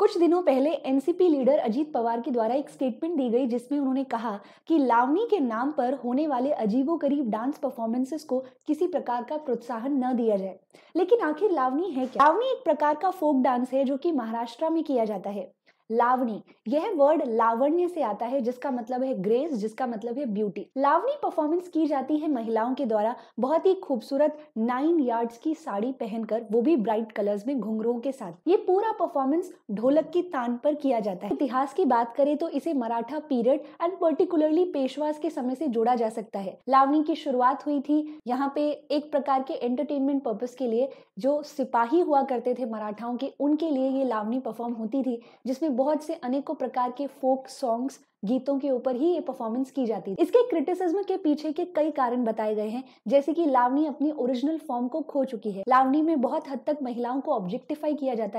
कुछ दिनों पहले एनसीपी लीडर अजीत पवार के द्वारा एक स्टेटमेंट दी गई जिसमें उन्होंने कहा कि लावनी के नाम पर होने वाले अजीबो गरीब डांस परफॉर्मेंसेस को किसी प्रकार का प्रोत्साहन न दिया जाए लेकिन आखिर लावनी है क्या लावनी एक प्रकार का फोक डांस है जो कि महाराष्ट्र में किया जाता है लावणी यह वर्ड लावण्य से आता है जिसका मतलब है ग्रेस जिसका मतलब है ब्यूटी लावणी परफॉर्मेंस की जाती है महिलाओं के द्वारा बहुत ही खूबसूरत नाइन यार्ड्स की साड़ी पहनकर वो भी ब्राइट कलर्स में घुंघरों के साथ ये पूरा परफॉर्मेंस ढोलक की तान पर किया जाता है इतिहास की बात करें तो इसे Maratha period and particularly Peshwas के समय से जोड़ा जा सकता है लावणी की शुरुआत हुई थी यहाँ पे एक प्रकार के एंटरटेनमेंट पर्पज के लिए जो सिपाही हुआ करते थे मराठाओं के उनके लिए ये लावणी परफॉर्म होती थी जिसमें बहुत से अनेकों प्रकार के फोक सॉन्ग्स गीतों के ऊपर ही ये परफॉर्मेंस की जाती है इसके क्रिटिसिज्म के पीछे के कई कारण बताए गए हैं जैसे कि लावनी अपनी ओरिजिनल फॉर्म को खो चुकी है लावनी में बहुत हद तक महिलाओं को ऑब्जेक्टिफाई किया जाता है